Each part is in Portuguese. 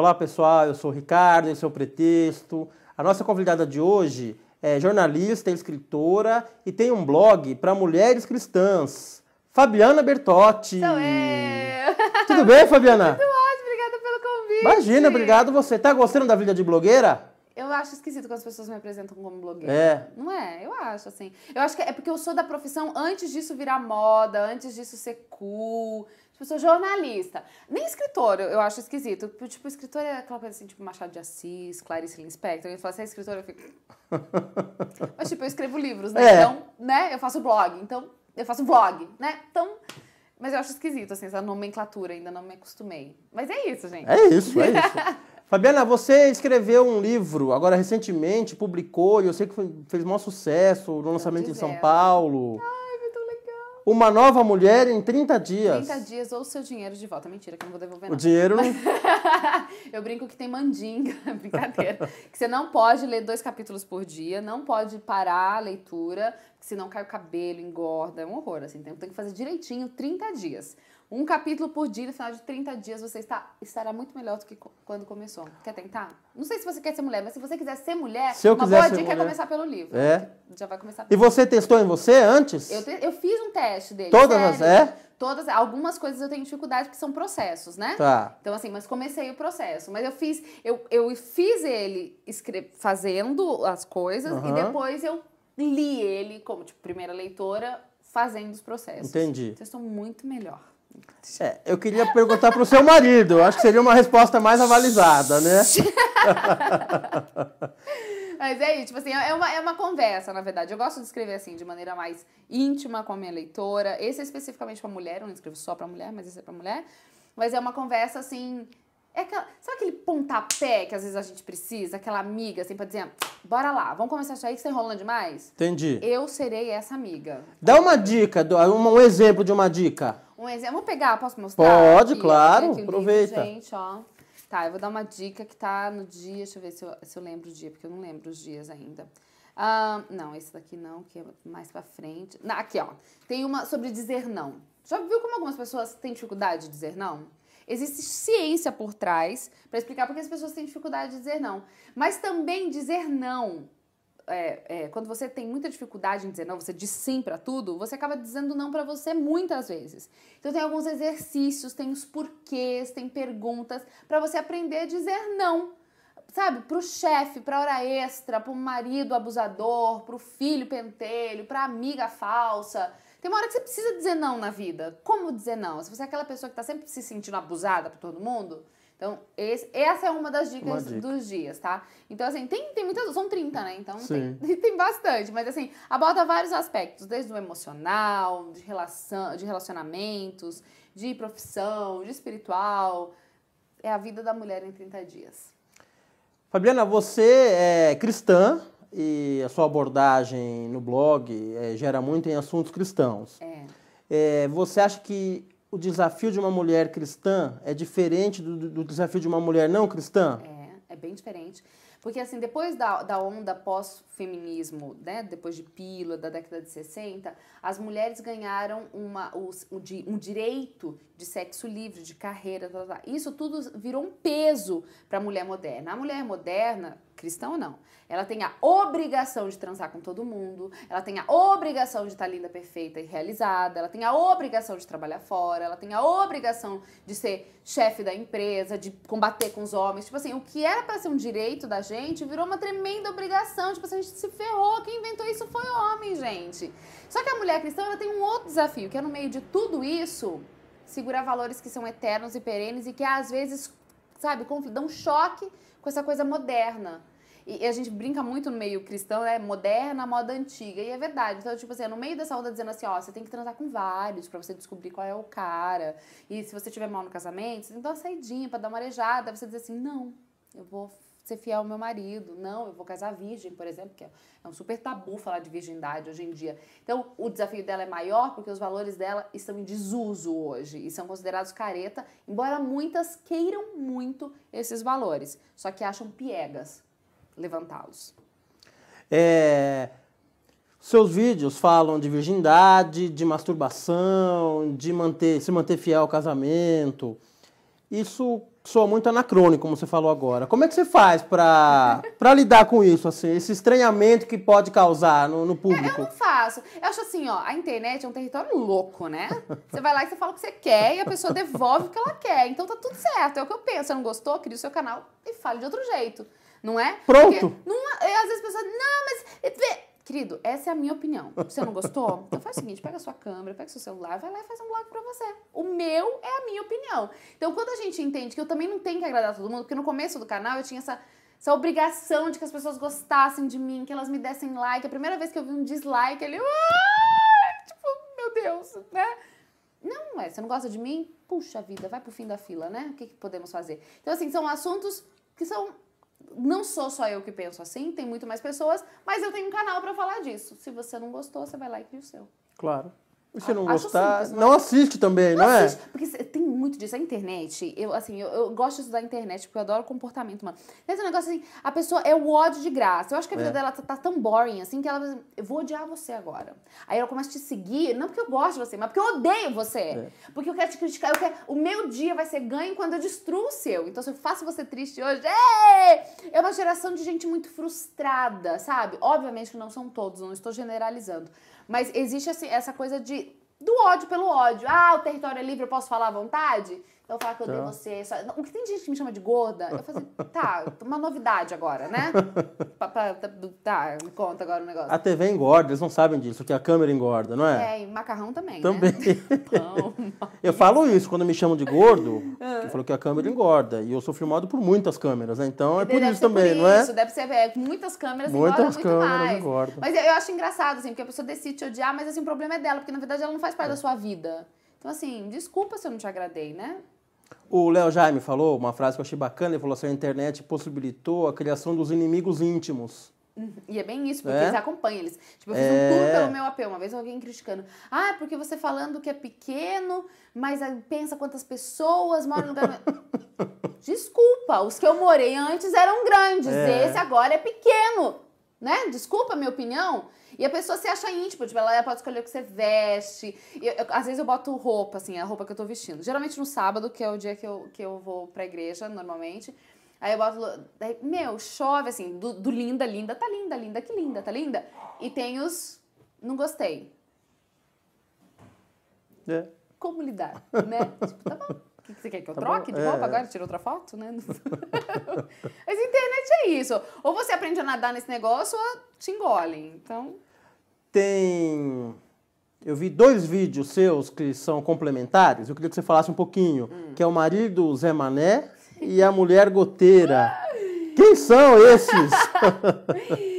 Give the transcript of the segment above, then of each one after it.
Olá pessoal, eu sou o Ricardo, esse é o Pretexto. A nossa convidada de hoje é jornalista, escritora e tem um blog para mulheres cristãs. Fabiana Bertotti. Sou eu. Tudo bem, Fabiana? Tudo ótimo, obrigada pelo convite. Imagina, obrigado você. Tá gostando da vida de blogueira? Eu acho esquisito quando as pessoas me apresentam como blogueira. É. Não é? Eu acho, assim. Eu acho que é porque eu sou da profissão antes disso virar moda, antes disso ser cool. Tipo, sou jornalista. Nem escritor, eu acho esquisito. Tipo, tipo, escritor é aquela coisa assim, tipo Machado de Assis, Clarice Lispector. eu falo assim, é escritor, eu fico... Mas, tipo, eu escrevo livros, né? É. Então, né? Eu faço blog, então... Eu faço blog, né? Então... Mas eu acho esquisito, assim, essa nomenclatura, ainda não me acostumei. Mas é isso, gente. É isso, é isso. Fabiana, você escreveu um livro, agora recentemente, publicou, e eu sei que foi, fez o maior sucesso no lançamento em São Paulo. Ah uma nova mulher em 30 dias. 30 dias ou seu dinheiro de volta. Mentira, que eu não vou devolver nada. O dinheiro não... eu brinco que tem mandinga, brincadeira. que você não pode ler dois capítulos por dia, não pode parar a leitura, senão cai o cabelo, engorda, é um horror, assim. Então tem que fazer direitinho 30 dias. Um capítulo por dia, no final de 30 dias, você está, estará muito melhor do que quando começou. Quer tentar? Não sei se você quer ser mulher, mas se você quiser ser mulher, se eu uma boa dica é mulher. é começar pelo livro. É. Já vai começar pelo E você livro. testou em você antes? Eu, te, eu fiz um teste dele. Todas sério. as. É? Todas, algumas coisas eu tenho dificuldade porque são processos, né? Tá. Então, assim, mas comecei o processo. Mas eu fiz, eu, eu fiz ele escre fazendo as coisas uhum. e depois eu li ele como, tipo, primeira leitora, fazendo os processos. Entendi. vocês estão muito melhor. É, eu queria perguntar para o seu marido. Acho que seria uma resposta mais avalizada, né? Mas é isso, tipo assim, é uma, é uma conversa, na verdade. Eu gosto de escrever assim, de maneira mais íntima com a minha leitora. Esse é especificamente para mulher, eu não escrevo só para mulher, mas esse é para mulher. Mas é uma conversa assim. É aquela, sabe aquele pontapé que às vezes a gente precisa? Aquela amiga, assim, pra dizer, bora lá, vamos começar isso aí que você tá enrolando demais? Entendi. Eu serei essa amiga. Dá uma dica, um exemplo de uma dica. Um exemplo, vou pegar, posso mostrar? Pode, aqui, claro, aqui né, aproveita. gente, ó. Tá, eu vou dar uma dica que tá no dia, deixa eu ver se eu, se eu lembro o dia, porque eu não lembro os dias ainda. Ah, não, esse daqui não, que é mais pra frente. Aqui, ó, tem uma sobre dizer não. Já viu como algumas pessoas têm dificuldade de dizer não? Existe ciência por trás para explicar porque as pessoas têm dificuldade de dizer não. Mas também dizer não é, é, quando você tem muita dificuldade em dizer não, você diz sim para tudo, você acaba dizendo não para você muitas vezes. Então tem alguns exercícios, tem os porquês, tem perguntas para você aprender a dizer não. Sabe, pro chefe, pra hora extra, pro marido abusador, pro filho pentelho, pra amiga falsa. Tem uma hora que você precisa dizer não na vida. Como dizer não? Se você é aquela pessoa que tá sempre se sentindo abusada por todo mundo, então, esse, essa é uma das dicas uma dica. dos dias, tá? Então, assim, tem, tem muitas, são 30, né? Então, tem, tem, bastante, mas assim, aborda vários aspectos, desde o emocional, de, relação, de relacionamentos, de profissão, de espiritual. É a vida da mulher em 30 dias. Fabiana, você é cristã e a sua abordagem no blog é, gera muito em assuntos cristãos. É. É, você acha que o desafio de uma mulher cristã é diferente do, do desafio de uma mulher não cristã? É, é bem diferente. Porque, assim, depois da, da onda pós-feminismo, né, depois de Pílula, da década de 60, as mulheres ganharam uma, um, direito de sexo livre, de carreira, isso tudo virou um peso para a mulher moderna. A mulher moderna, cristã ou não, ela tem a obrigação de transar com todo mundo, ela tem a obrigação de estar linda, perfeita e realizada, ela tem a obrigação de trabalhar fora, ela tem a obrigação de ser chefe da empresa, de combater com os homens. Tipo assim, o que era para ser um direito da gente virou uma tremenda obrigação. Tipo assim, a gente se ferrou. Quem inventou isso foi o homem, gente. Só que a mulher cristã ela tem um outro desafio, que é no meio de tudo isso segurar valores que são eternos e perenes e que às vezes, sabe, dão um choque com essa coisa moderna. E a gente brinca muito no meio cristão, né? Moderna, moda antiga. E é verdade. Então, tipo assim, é no meio dessa onda dizendo assim, ó, você tem que transar com vários para você descobrir qual é o cara. E se você tiver mal no casamento, você tem que dar uma saidinha pra dar uma arejada, você diz assim, não, eu vou ser fiel ao meu marido. Não, eu vou casar virgem, por exemplo, que é, é um super tabu falar de virgindade hoje em dia. Então, o desafio dela é maior porque os valores dela estão em desuso hoje e são considerados careta, embora muitas queiram muito esses valores, só que acham piegas levantá-los. É, seus vídeos falam de virgindade, de masturbação, de manter, se manter fiel ao casamento. Isso soa muito anacrônico, como você falou agora. Como é que você faz para lidar com isso, assim, esse estranhamento que pode causar no, no público? É, eu não faço. Eu acho assim, ó, a internet é um território louco, né? Você vai lá e você fala o que você quer e a pessoa devolve o que ela quer. Então tá tudo certo, é o que eu penso. Você não gostou? Cria o seu canal e fale de outro jeito não é? Pronto. não, é, às vezes as pessoas, não, mas... Eh, Querido, essa é a minha opinião. Você não gostou? Então faz o seguinte, pega a sua câmera, pega o seu celular, vai lá e faz um blog pra você. O meu é a minha opinião. Então quando a gente entende que eu também não tenho que agradar todo mundo, porque no começo do canal eu tinha essa essa obrigação de que as pessoas gostassem de mim, que elas me dessem like. A primeira vez que eu vi um dislike, ele. Ah!", tipo, meu Deus, né? Não, é. você não gosta de mim? Puxa vida, vai pro fim da fila, né? O que, que podemos fazer? Então, assim, são assuntos que são não sou só eu que penso assim, tem muito mais pessoas, mas eu tenho um canal para falar disso. Se você não gostou, você vai lá e cria o seu. Claro. E se não assim, gostar, não assiste também, não, não é? Assiste, porque tem muito disso. A internet, eu, assim, eu, eu gosto a internet, porque eu adoro comportamento, mano. Tem é um negócio assim, a pessoa é o ódio de graça. Eu acho que a vida é. dela tá, tá, tão boring, assim, que ela eu vou odiar você agora. Aí ela começa a te seguir, não porque eu gosto de você, mas porque eu odeio você. É. Porque eu quero te criticar, eu quero, o meu dia vai ser ganho quando eu destruo o seu. Então se eu faço você triste hoje, é, é uma geração de gente muito frustrada, sabe? Obviamente que não são todos, não estou generalizando. Mas existe assim, essa coisa de do ódio pelo ódio. Ah, o território é livre, eu posso falar à vontade? Eu falo que eu odeio tá. você. Só... O que tem gente que me chama de gorda? Eu falo assim, tá, uma novidade agora, né? Pra, pra, tá, tá, me conta agora o negócio. A TV engorda, eles não sabem disso, que a câmera engorda, não é? É, e macarrão também. Né? Também. Né? Pão, eu falo isso quando me chamam de gordo, é. eu falo que a câmera engorda. E eu sou filmado por muitas câmeras, né? Então é por deve isso também, por não é? Isso, deve ser. É, muitas câmeras muitas engordam câmeras mais. Engordam. Mas eu, eu acho engraçado, assim, porque a pessoa decide te odiar, mas assim, o problema é dela, porque na verdade ela não faz parte é. da sua vida. Então, assim, desculpa se eu não te agradei, né? O Léo Jaime falou uma frase que eu achei bacana, ele falou assim, a internet possibilitou a criação dos inimigos íntimos. Uhum. E é bem isso, porque é? eles acompanham eles. Tipo, eu fiz é... um tour pelo meu apelo. Uma vez alguém criticando. Ah, porque você falando que é pequeno, mas ah, pensa quantas pessoas moram no lugar. Desculpa, os que eu morei antes eram grandes. É. Esse agora é pequeno. Né? Desculpa a minha opinião. E a pessoa se acha íntima, tipo, ela pode escolher o que você veste. Eu, eu, às vezes eu boto roupa, assim, a roupa que eu tô vestindo. Geralmente no sábado, que é o dia que eu, que eu vou pra igreja, normalmente. Aí eu boto. meu, chove, assim, do, do linda, linda, tá linda, linda, que linda, tá linda. E tem os. Não gostei. É. Como lidar, né? tipo, tá bom. O que você quer que eu tá troque bom. de roupa é. agora? Tira outra foto, né? Mas internet é isso. Ou você aprende a nadar nesse negócio ou te engolem. Então tem. Eu vi dois vídeos seus que são complementares. Eu queria que você falasse um pouquinho. Hum. Que é o marido Zé Mané e a mulher goteira. Quem são esses?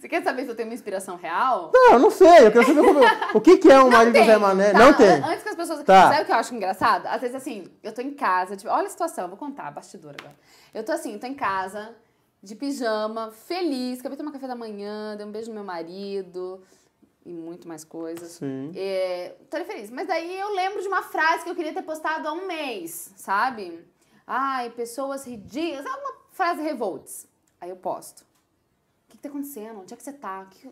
Você quer saber se eu tenho uma inspiração real? Não, não sei. Eu quero saber como, o que, que é o não marido tem, Zé Mané. Tá, não tem. Antes que as pessoas. Tá. Sabe o que eu acho engraçado? Às vezes, assim, eu tô em casa. Tipo, olha a situação, vou contar, bastidora agora. Eu tô assim, tô em casa, de pijama, feliz, acabei de tomar café da manhã, dei um beijo no meu marido e muito mais coisas. Sim. É, tô feliz. Mas daí eu lembro de uma frase que eu queria ter postado há um mês, sabe? Ai, pessoas ridículas. É uma frase revolts? Aí eu posto. O que, que tá acontecendo? Onde é que você tá? Que...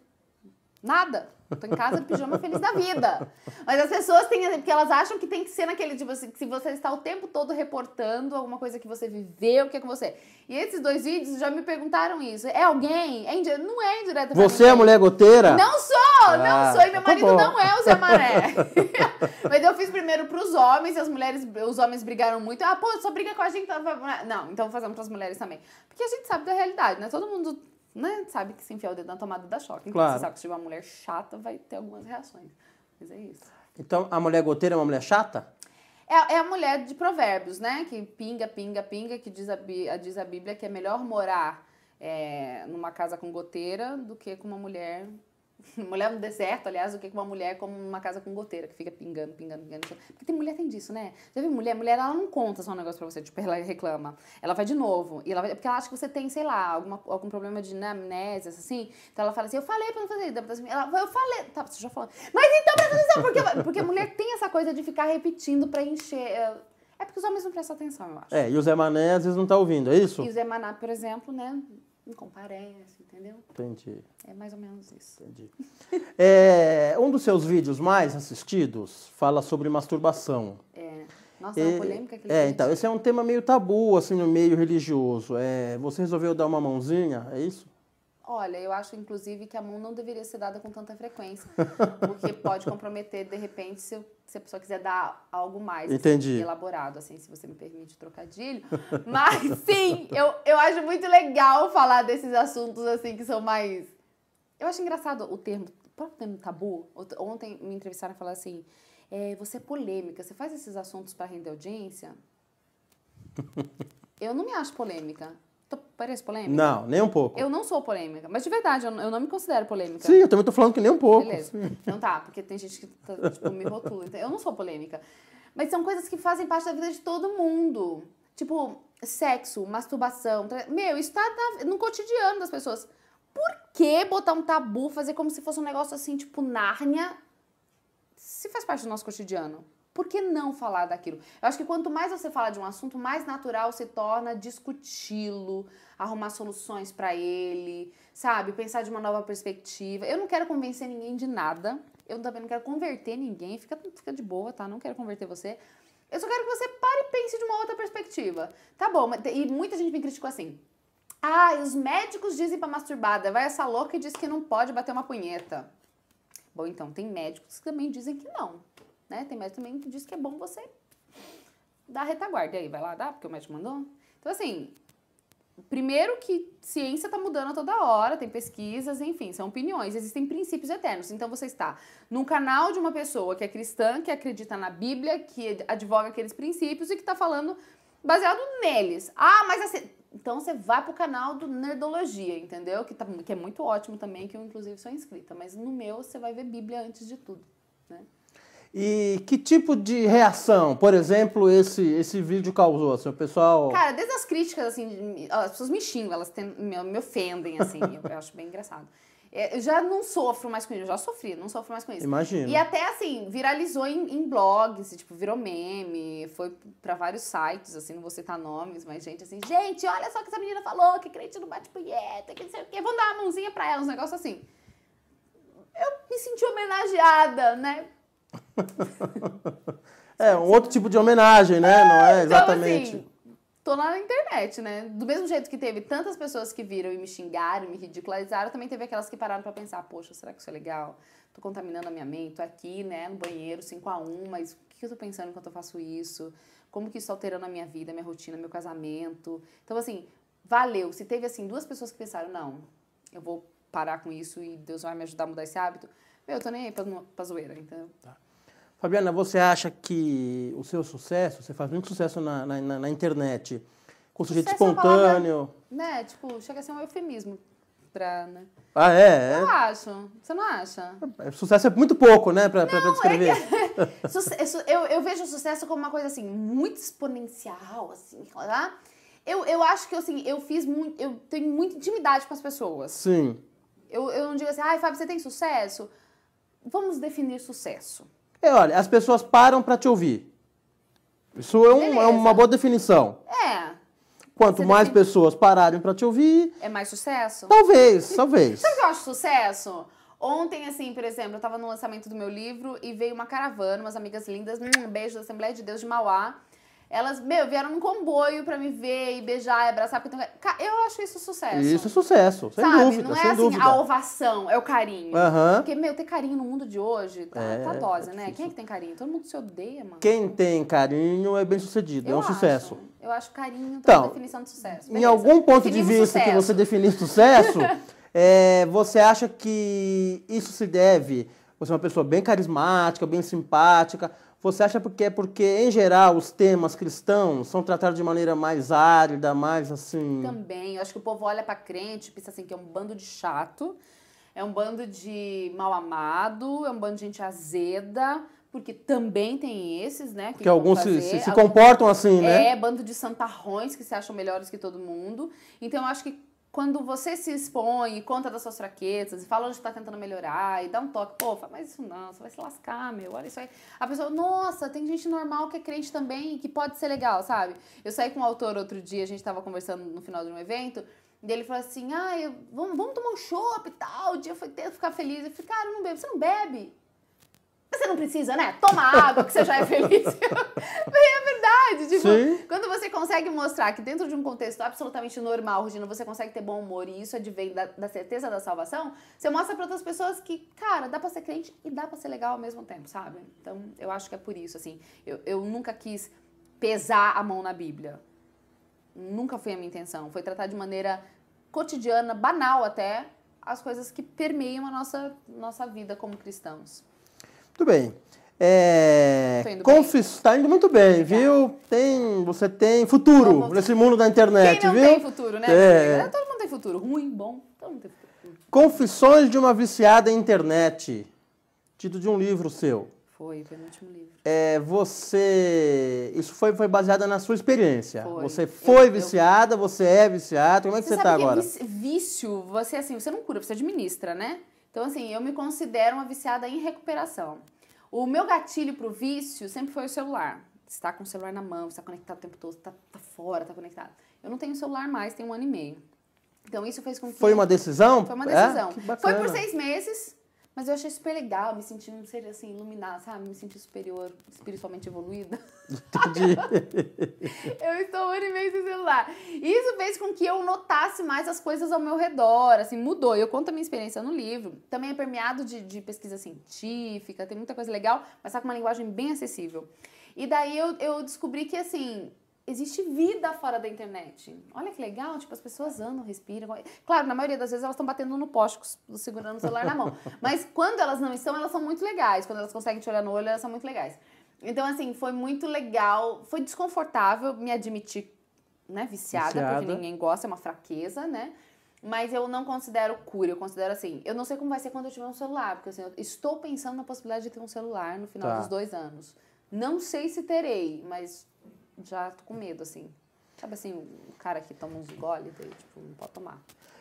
Nada. Tô em casa de pijama feliz da vida. Mas as pessoas têm, porque elas acham que tem que ser naquele tipo assim, que se você está o tempo todo reportando alguma coisa que você viveu, o que é com você. E esses dois vídeos já me perguntaram isso. É alguém? É Não é indireto. É você é mulher goteira? Não sou, não ah, sou. E meu então tá marido não é o Zé Maré. Mas eu fiz primeiro pros homens e as mulheres, os homens brigaram muito. Ah, pô, só briga com a gente. Tá, não, então fazemos pras mulheres também. Porque a gente sabe da realidade, né? Todo mundo né, sabe que se enfiar o dedo na tomada dá choque. Então, claro. você sabe que se tiver uma mulher chata, vai ter algumas reações. Mas é isso. Então, a mulher goteira é uma mulher chata? É, é a mulher de provérbios, né? Que pinga, pinga, pinga, que diz a, diz a Bíblia que é melhor morar é, numa casa com goteira do que com uma mulher Mulher no deserto, aliás, o que uma mulher é como uma casa com goteira, que fica pingando, pingando, pingando. Porque tem mulher tem disso, né? Já viu mulher? Mulher, ela não conta só um negócio pra você, tipo, ela reclama. Ela vai de novo. E ela vai, porque ela acha que você tem, sei lá, alguma, algum problema de amnésia, assim. Então ela fala assim, eu falei pra não fazer isso. Ela, assim, eu falei. Tá, você já falou. Mas então, presta atenção, porque, porque a mulher tem essa coisa de ficar repetindo pra encher... Eh, é porque os homens não prestam atenção, eu acho. É, e o Zé Mané às vezes não tá ouvindo, é isso? E o Zé Maná, por exemplo, né? não comparece, entendeu? Entendi. É mais ou menos isso. Entendi. é, um dos seus vídeos mais assistidos fala sobre masturbação. É. Nossa, é, uma polêmica que ele É, então, esse é um tema meio tabu, assim, no meio religioso. É, você resolveu dar uma mãozinha, é isso? Olha, eu acho, inclusive, que a mão não deveria ser dada com tanta frequência, porque pode comprometer, de repente, se, se a pessoa quiser dar algo mais assim, elaborado, assim, se você me permite o trocadilho. Mas, sim, eu, eu acho muito legal falar desses assuntos, assim, que são mais... Eu acho engraçado o termo, o próprio termo tabu. Ontem me entrevistaram e falaram assim, é, você é polêmica, você faz esses assuntos para render audiência? Eu não me acho polêmica. Parece polêmica? Não, nem um pouco. Eu não sou polêmica, mas de verdade, eu, não me considero polêmica. Sim, eu também tô falando que nem um pouco. Beleza. Sim. Não tá, porque tem gente que tá, tipo, me rotula. Então, eu não sou polêmica. Mas são coisas que fazem parte da vida de todo mundo. Tipo, sexo, masturbação. Tra... Meu, isso tá, tá no cotidiano das pessoas. Por que botar um tabu, fazer como se fosse um negócio assim, tipo, Nárnia? Se faz parte do nosso cotidiano por que não falar daquilo? Eu acho que quanto mais você fala de um assunto, mais natural se torna discuti-lo, arrumar soluções para ele, sabe? Pensar de uma nova perspectiva. Eu não quero convencer ninguém de nada. Eu também não quero converter ninguém. Fica, fica de boa, tá? Não quero converter você. Eu só quero que você pare e pense de uma outra perspectiva. Tá bom, e muita gente me criticou assim. Ah, os médicos dizem pra masturbada. Vai essa louca e diz que não pode bater uma punheta. Bom, então, tem médicos que também dizem que não né? Tem médico também que diz que é bom você dar retaguarda. E aí, vai lá dar, porque o médico mandou? Então, assim, primeiro que ciência está mudando toda hora, tem pesquisas, enfim, são opiniões, existem princípios eternos. Então você está num canal de uma pessoa que é cristã, que acredita na Bíblia, que advoga aqueles princípios e que está falando baseado neles. Ah, mas assim, então você vai pro canal do Nerdologia, entendeu? Que, tá, que é muito ótimo também, que eu inclusive sou inscrita, mas no meu você vai ver Bíblia antes de tudo, né? E que tipo de reação, por exemplo, esse, esse vídeo causou? Assim, o pessoal. Cara, desde as críticas, assim, as pessoas me xingam, elas tem, me, me, ofendem, assim, eu, eu acho bem engraçado. É, eu já não sofro mais com isso, eu já sofri, não sofro mais com isso. Imagina. E até assim, viralizou em, em, blogs, tipo, virou meme, foi para vários sites, assim, não vou citar nomes, mas gente assim, gente, olha só o que essa menina falou, que crente não bate punheta, que não sei o quê, vamos dar uma mãozinha pra ela, uns negócios assim. Eu me senti homenageada, né? é, um outro tipo de homenagem, né? Não é exatamente. Então, assim, tô lá na internet, né? Do mesmo jeito que teve tantas pessoas que viram e me xingaram, me ridicularizaram, também teve aquelas que pararam para pensar, poxa, será que isso é legal? Tô contaminando a minha mente, tô aqui, né, no banheiro, 5 a 1 mas o que eu tô pensando enquanto eu faço isso? Como que isso tá alterando a minha vida, minha rotina, meu casamento? Então, assim, valeu. Se teve, assim, duas pessoas que pensaram, não, eu vou parar com isso e Deus vai me ajudar a mudar esse hábito, meu, eu tô nem aí pra, pra zoeira, então... Tá. Fabiana, você acha que o seu sucesso, você faz muito sucesso na, na, na internet, com sujeito é espontâneo. É palavra, né, tipo, chega a ser um eufemismo pra, né? Ah, é? é? Eu é. acho. Você não acha? É, sucesso é muito pouco, né, pra, não, pra descrever. É sucesso, eu, eu vejo o sucesso como uma coisa, assim, muito exponencial, assim, tá? Eu, eu acho que, assim, eu fiz muito... Eu tenho muita intimidade com as pessoas. Sim. Eu, eu não digo assim, ai, Fábio, você tem sucesso? Vamos definir sucesso. É, olha, as pessoas param para te ouvir. Isso é, um, é, uma boa definição. É. Quanto Você mais define... pessoas pararem para te ouvir. É mais sucesso? Talvez, talvez. Sabe o que eu acho sucesso? Ontem, assim, por exemplo, eu tava no lançamento do meu livro e veio uma caravana, umas amigas lindas, um beijo da Assembleia de Deus de Mauá. Elas, meu, vieram num comboio pra me ver e beijar e abraçar. Porque Eu acho isso sucesso. Isso é sucesso, sem Sabe? dúvida. Não é assim dúvida. a ovação, é o carinho. Uhum. Porque, meu, ter carinho no mundo de hoje tá, é, tá é dose, é né? Quem é que tem carinho? Todo mundo se odeia, mano. Quem tem carinho é bem sucedido, é eu é um acho. sucesso. Eu acho carinho é então, a definição de sucesso. Beleza. Em algum ponto de vista que você definir sucesso, é, você acha que isso se deve? Você é uma pessoa bem carismática, bem simpática você acha porque é porque, em geral, os temas cristãos são tratados de maneira mais árida, mais assim. Também. Eu acho que o povo olha pra crente e pensa assim que é um bando de chato, é um bando de mal amado, é um bando de gente azeda. Porque também tem esses, né? Que, alguns se, se, se, comportam assim, né? É, bando de santarrões que se acham melhores que todo mundo. Então, eu acho que quando você se expõe e conta das suas fraquezas, e fala onde está tentando melhorar, e dá um toque, pô, fala, mas isso não, você vai se lascar, meu, olha isso aí. A pessoa, nossa, tem gente normal que é crente também que pode ser legal, sabe? Eu saí com um autor outro dia, a gente estava conversando no final de um evento, e ele falou assim, ah, eu, vamos, vamos tomar um chopp e tal, o dia foi ter, ficar feliz. Eu falei, cara, eu não bebo, você não bebe? Você não precisa, né? Toma água que você já é feliz. Bem, é verdade. Tipo, Sim. quando você consegue mostrar que dentro de um contexto absolutamente normal, Regina, você consegue ter bom humor e isso advém é da, da certeza da salvação, você mostra para outras pessoas que, cara, dá pra ser crente e dá pra ser legal ao mesmo tempo, sabe? Então, eu acho que é por isso, assim. Eu, eu nunca quis pesar a mão na Bíblia. Nunca foi a minha intenção. Foi tratar de maneira cotidiana, banal até, as coisas que permeiam a nossa, nossa vida como cristãos. Tudo bem. É, indo confis... Tá indo muito bem, viu? Tem, você tem futuro Vamos... nesse mundo da internet, Quem não viu? tem futuro, né? É. Todo mundo tem futuro. Ruim, bom, todo mundo tem futuro. Hum. Confissões de uma viciada em internet. Título de um livro seu. Foi, penúltimo livro. É, você. Isso foi, foi baseado na sua experiência. Foi. Você foi eu, viciada, eu... você é viciada. Como é que você, você tá agora? É vício, você assim, você não cura, você administra, né? Então, assim, eu me considero uma viciada em recuperação. O meu gatilho para o vício sempre foi o celular. Está com o celular na mão, está conectado o tempo todo, está tá fora, está conectado. Eu não tenho celular mais, tem um ano e meio. Então isso fez com que. Foi uma decisão? Foi uma decisão. É? Foi por seis meses. Mas eu achei super legal, me sentindo, ser assim, iluminada, sabe? Me senti superior, espiritualmente evoluída. Entendi. eu estou um ano e meio sem celular. Isso fez com que eu notasse mais as coisas ao meu redor, assim, mudou. Eu conto a minha experiência no livro. Também é permeado de, de pesquisa científica, tem muita coisa legal, mas tá com uma linguagem bem acessível. E daí eu, eu descobri que, assim, existe vida fora da internet. Olha que legal, tipo, as pessoas andam, respiram. Claro, na maioria das vezes elas estão batendo no poste, segurando o celular na mão. Mas quando elas não estão, elas são muito legais. Quando elas conseguem te olhar no olho, elas são muito legais. Então, assim, foi muito legal. Foi desconfortável me admitir, né, viciada, viciada. porque ninguém gosta, é uma fraqueza, né? Mas eu não considero cura, eu considero assim. Eu não sei como vai ser quando eu tiver um celular, porque assim, eu estou pensando na possibilidade de ter um celular no final tá. dos dois anos. Não sei se terei, mas já tô com medo, assim. Sabe assim, o cara que toma uns gole, daí, tipo, não pode tomar.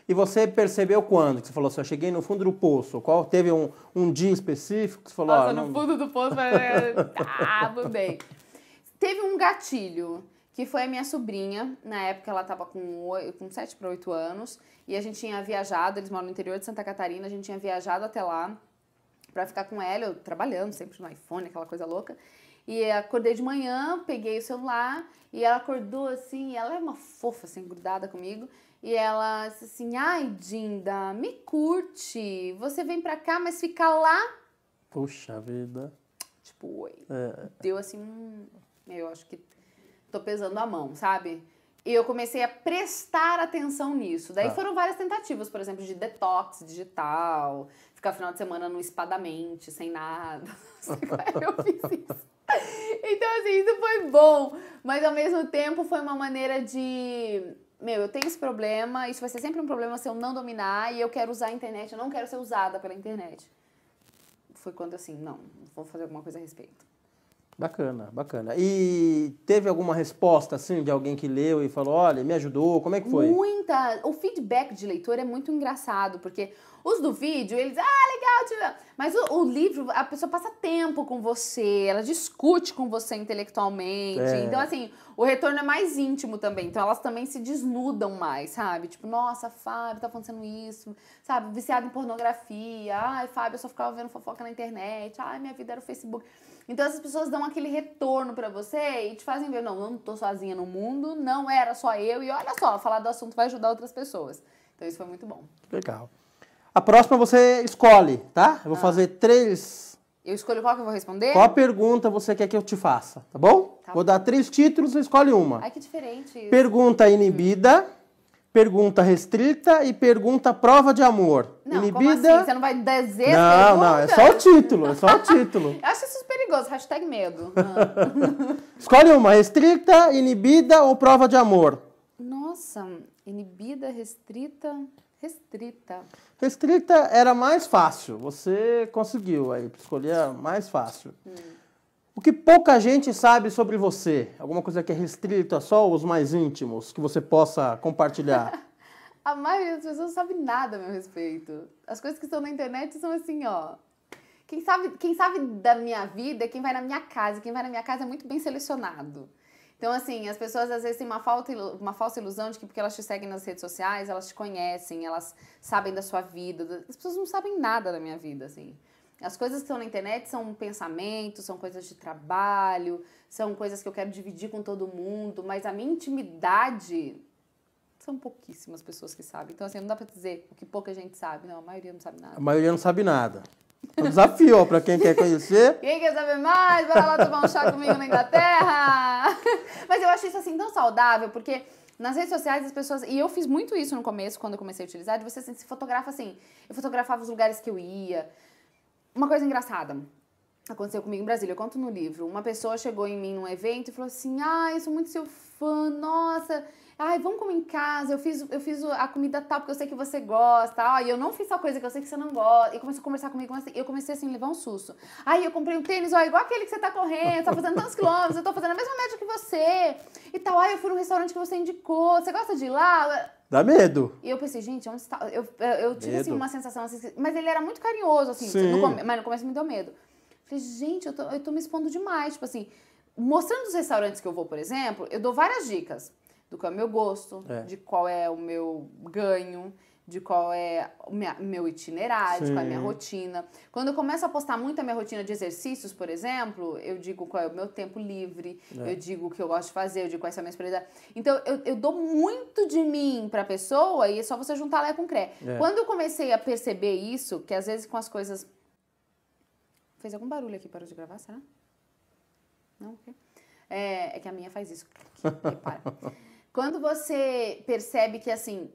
E você percebeu quando? Que você falou assim, eu cheguei no fundo do poço. Qual teve um, um dia específico que você falou? Nossa, ah, não... no fundo do poço, mas... Né? ah, bem Teve um gatilho, que foi a minha sobrinha. Na época ela estava com, 8, com 7 para 8 anos. E a gente tinha viajado, eles moram no interior de Santa Catarina, a gente tinha viajado até lá para ficar com ela, eu trabalhando sempre no iPhone, aquela coisa louca. E acordei de manhã, peguei o celular e ela acordou assim, ela é uma fofa assim, grudada comigo. E ela disse assim: Ai, Dinda, me curte. Você vem pra cá, mas fica lá. Puxa vida. Tipo, oi. É. Deu assim, um eu acho que tô pesando a mão, sabe? E eu comecei a prestar atenção nisso. Daí ah. foram várias tentativas, por exemplo, de detox digital, ficar final de semana no espadamente, sem nada. Eu fiz isso. Então, assim, isso foi bom, mas ao mesmo tempo foi uma maneira de. Meu, eu tenho esse problema, isso vai ser sempre um problema se eu não dominar e eu quero usar a internet, eu não quero ser usada pela internet. Foi quando assim, não, vou fazer alguma coisa a respeito. Bacana, bacana. E teve alguma resposta, assim, de alguém que leu e falou, olha, me ajudou, como é que foi? Muita! O feedback de leitor é muito engraçado, porque os do vídeo, eles, ah, legal, mas o, o, livro, a pessoa passa tempo com você, ela discute com você intelectualmente, é. então, assim, o retorno é mais íntimo também, então elas também se desnudam mais, sabe? Tipo, nossa, Fábio, tá acontecendo isso, sabe? Viciado em pornografia, ai, Fábio, eu só ficava vendo fofoca na internet, ai, minha vida era o Facebook... Então essas pessoas dão aquele retorno para você e te fazem ver, não, eu não tô sozinha no mundo, não era só eu, e olha só, falar do assunto vai ajudar outras pessoas. Então isso foi muito bom. Legal. A próxima você escolhe, tá? Eu vou ah. fazer três. Eu escolho qual que eu vou responder? Qual pergunta você quer que eu te faça, tá bom? Tá vou bom. dar três títulos, você escolhe uma. Ai, que diferente. Isso. Pergunta inibida pergunta restrita e pergunta prova de amor. Não, Inibida. Assim? Você não vai dizer Não, não, é só o título, é só o título. Eu acho isso perigoso, hashtag medo. Ah. Escolhe uma, restrita, inibida ou prova de amor. Nossa, inibida, restrita, restrita. Restrita era mais fácil, você conseguiu aí escolher mais fácil. Hum. O que pouca gente sabe sobre você? Alguma coisa que é restrita só aos mais íntimos, que você possa compartilhar? a maioria das pessoas não sabe nada a meu respeito. As coisas que estão na internet são assim, ó. Quem sabe, quem sabe da minha vida é quem vai na minha casa. Quem vai na minha casa é muito bem selecionado. Então, assim, as pessoas às vezes têm uma, falta, uma falsa ilusão de que porque elas te seguem nas redes sociais, elas te conhecem, elas sabem da sua vida. As pessoas não sabem nada da minha vida, assim. As coisas que estão na internet são pensamentos, são coisas de trabalho, são coisas que eu quero dividir com todo mundo, mas a minha intimidade são pouquíssimas pessoas que sabem. Então, assim, não dá pra dizer o que pouca gente sabe. Não, a maioria não sabe nada. A maioria não sabe nada. É um desafio, ó, pra quem quer conhecer. Quem quer saber mais, vai lá tomar um chá comigo na Inglaterra. Mas eu acho isso, assim, tão saudável, porque nas redes sociais as pessoas... E eu fiz muito isso no começo, quando eu comecei a utilizar, de você, assim, se fotografa, assim... Eu fotografava os lugares que eu ia, uma coisa engraçada aconteceu comigo em Brasília, eu conto no livro. Uma pessoa chegou em mim num evento e falou assim: Ah, eu sou muito seu fã, nossa, ai, vamos comer em casa, eu fiz, eu fiz a comida tal porque eu sei que você gosta, ai, e eu não fiz tal coisa que eu sei que você não gosta. E começou a conversar comigo, e assim, eu comecei assim, levar um susto. Ai, eu comprei um tênis, ó, igual aquele que você tá correndo, tá fazendo tantos quilômetros, eu tô fazendo a mesma média que você. E tal, ai, eu fui num restaurante que você indicou, você gosta de ir lá? Dá medo. E eu pensei, gente, onde está? Eu, eu, tive assim, medo. assim, uma sensação assim, mas ele era muito carinhoso, assim, tipo, no come... mas no começo me deu medo. Falei, gente, eu tô, eu tô me expondo demais. Tipo assim, mostrando os restaurantes que eu vou, por exemplo, eu dou várias dicas do que é o meu gosto, é. de qual é o meu ganho, de qual é o minha, meu itinerário, Sim. de qual é a minha rotina. Quando eu começo a postar muito a minha rotina de exercícios, por exemplo, eu digo qual é o meu tempo livre, é. eu digo o que eu gosto de fazer, eu digo quais são as minhas prioridades. Então, eu, eu dou muito de mim para a pessoa e é só você juntar lá com o CRE. É. Quando eu comecei a perceber isso, que às vezes com as coisas... Fez algum barulho aqui, parou de gravar, será? Não? É, é que a minha faz isso. Repara. Quando você percebe que, assim,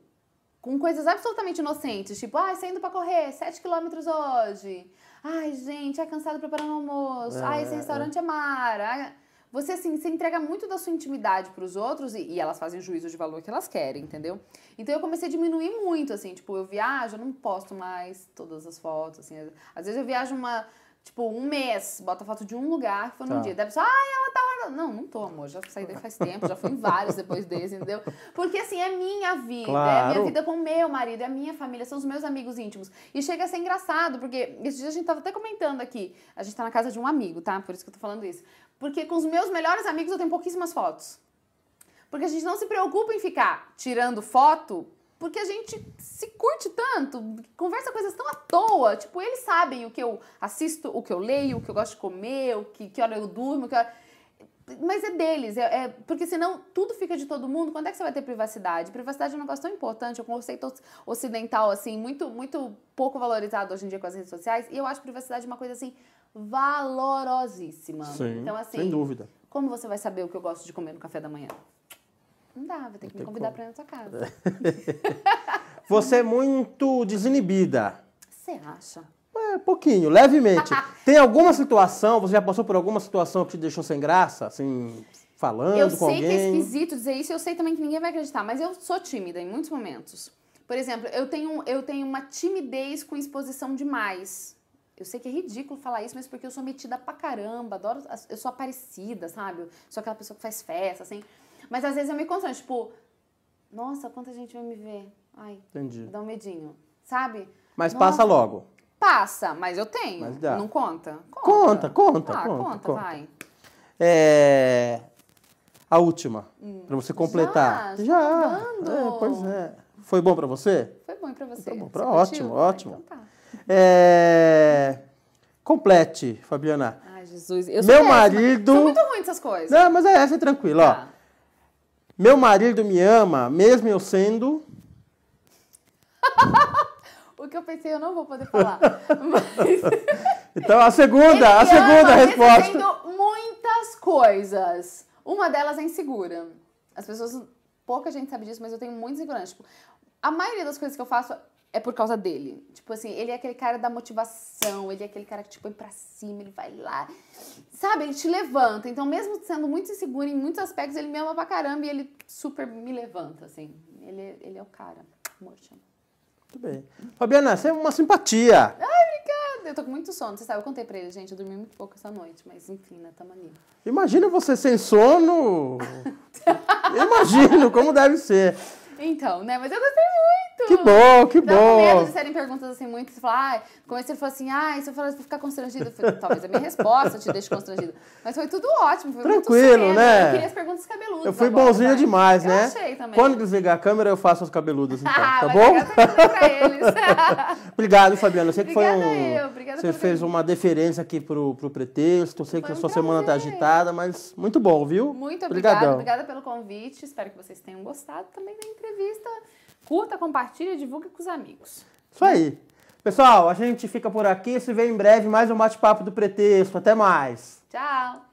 com coisas absolutamente inocentes, tipo, ai, ah, saindo para correr 7 quilômetros hoje. Ai, gente, é cansado preparando almoço. É, ai, é, esse é. restaurante é, é mara. você, assim, se entrega muito da sua intimidade para os outros e, e, elas fazem juízo de valor que elas querem, entendeu? Então eu comecei a diminuir muito, assim, tipo, eu viajo, eu não posto mais todas as fotos, assim. Às vezes eu viajo uma Tipo, um mês, bota foto de um lugar que foi num tá. dia. Deve a pessoa, ai, ela tá lá. Não, não tô, amor. Já saí daí faz tempo, já fui em vários depois desse, entendeu? Porque assim, é minha vida, é claro. é a minha vida com o meu marido, é a minha família, são os meus amigos íntimos. E chega a ser engraçado, porque esses dias a gente tava até comentando aqui. A gente tá na casa de um amigo, tá? Por isso que eu tô falando isso. Porque com os meus melhores amigos eu tenho pouquíssimas fotos. Porque a gente não se preocupa em ficar tirando foto porque a gente se curte tanto, conversa coisas tão à toa. Tipo, eles sabem o que eu assisto, o que eu leio, o que eu gosto de comer, o que, que hora eu durmo, que hora... Mas é deles, é, é, porque senão tudo fica de todo mundo. Quando é que você vai ter privacidade? Privacidade é um negócio tão importante, é um conceito ocidental, assim, muito, muito pouco valorizado hoje em dia com as redes sociais. E eu acho privacidade uma coisa, assim, valorosíssima. Sim, então, assim, sem dúvida. Como você vai saber o que eu gosto de comer no café da manhã? Não dá, tem ter que me convidar para ir na sua casa. Você é muito desinibida. Você acha? É, pouquinho, levemente. Tem alguma situação, você já passou por alguma situação que te deixou sem graça, assim, falando eu com alguém? Eu sei que é esquisito dizer isso, eu sei também que ninguém vai acreditar, mas eu sou tímida em muitos momentos. Por exemplo, eu tenho, eu tenho uma timidez com exposição demais. Eu sei que é ridículo falar isso, mas porque eu sou metida pra caramba, adoro, eu sou aparecida, sabe? Eu sou aquela pessoa que faz festa, assim. Mas às vezes eu me concentro, tipo, nossa, quanta gente vai me ver. Ai, Entendi. dá um medinho, sabe? Mas nossa. passa logo. Passa, mas eu tenho. Mas dá. Não conta? Conta, conta, conta. Ah, conta, conta, vai. É... A última, hum. para você completar. Já, já. Tá é, pois é. Foi bom para você? Foi bom para você. Tá bom. Pra... Ótimo, curtiu? Ah, ótimo. Então tá. É... Complete, Fabiana. Ai, Jesus. Eu sou Meu péssima. marido. Sou muito ruim dessas coisas. Não, mas é essa, é tranquilo, tá. ó. Meu marido me ama, mesmo eu sendo. o que eu pensei, eu não vou poder falar. Mas... então, a segunda, Ele a segunda ama, resposta. Mesmo muitas coisas. Uma delas é insegura. As pessoas, pouca gente sabe disso, mas eu tenho muito insegurança. Tipo, a maioria das coisas que eu faço é por causa dele. Tipo assim, ele é aquele cara da motivação, ele é aquele cara que te põe pra cima, ele vai lá. Sabe, ele te levanta. Então, mesmo sendo muito inseguro em muitos aspectos, ele me ama pra caramba e ele super me levanta, assim. Ele, ele é o cara. Amor, Muito bem. Fabiana, você é uma simpatia. Ai, obrigada. Eu tô com muito sono. Você sabe, eu contei pra ele, gente, eu dormi muito pouco essa noite, mas enfim, né, tamo ali. Imagina você sem sono. Imagino como deve ser. Então, né, mas eu gostei muito. Que bom, que Dá bom. medo de serem perguntas assim muito. Você fala, ah, comecei ele falou assim, ah, se eu falar, vou ficar constrangido. Eu falei, talvez a minha resposta te deixe constrangido. Mas foi tudo ótimo, foi Tranquilo, muito né? Eu queria as perguntas cabeludas. Eu fui agora, bonzinho né? demais, eu né? achei também. Quando desligar a câmera, eu faço as cabeludas, então, ah, tá bom? Pra eles. obrigado, Fabiana. Eu sei que Obrigada foi um. Eu. Obrigada você fez uma deferência aqui pro, pro pretexto. Eu sei foi que a sua prazer. semana tá agitada, mas muito bom, viu? Muito obrigado Obrigada pelo convite. Espero que vocês tenham gostado também da entrevista. Curta, compartilha, divulgue com os amigos. Isso aí. Pessoal, a gente fica por aqui. Se vê em breve mais um bate-papo do Pretexto. Até mais. Tchau.